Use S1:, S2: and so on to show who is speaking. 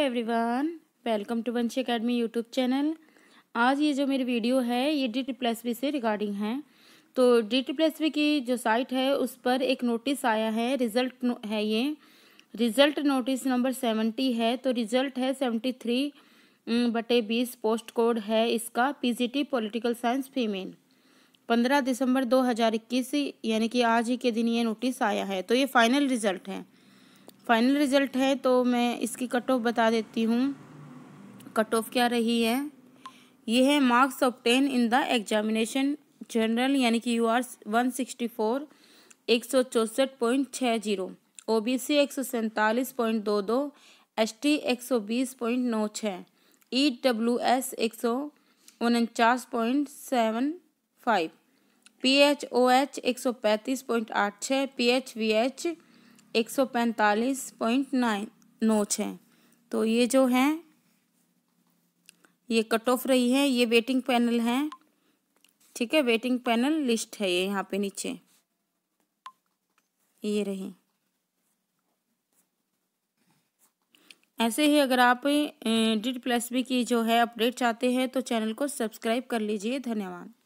S1: everyone welcome to Vanshi Academy YouTube channel आज ये जो मेरी वीडियो है ये डी टी प्लस वी से रिगार्डिंग है तो डी टी प्लस वी की जो साइट है उस पर एक नोटिस आया है रिज़ल्ट है ये रिज़ल्ट नोटिस नंबर सेवेंटी है तो रिज़ल्ट है सेवेंटी थ्री बटे बीस पोस्ट कोड है इसका P G T political science female पंद्रह दिसंबर दो हज़ार इक्कीस यानी कि आज ही के दिन ये नोटिस आया है तो ये फाइनल रिज़ल्ट है फाइनल रिज़ल्ट है तो मैं इसकी कट ऑफ बता देती हूँ कट ऑफ क्या रही है ये है marks ten in the examination general यानी कि U R one sixty four एक सौ चौंसठ पॉइंट छः जीरो ओ बी सी एक सौ सैंतालीस पॉइंट दो दो एस टी एक सौ बीस पॉइंट नौ छः ई डब्ल्यू एस एक सौ उनचास point seven five P H O H एक सौ पैंतीस पॉइंट आठ छः पी एच वी एच एक सौ पैंतालीस पॉइंट नाइन नोच है तो ये जो है ये कट ऑफ रही है ये वेटिंग पैनल है ठीक है वेटिंग पैनल लिस्ट है ये यहाँ पे नीचे ये रही ऐसे ही अगर आप डिट प्लस बी की जो है अपडेट चाहते हैं तो चैनल को सब्सक्राइब कर लीजिए धन्यवाद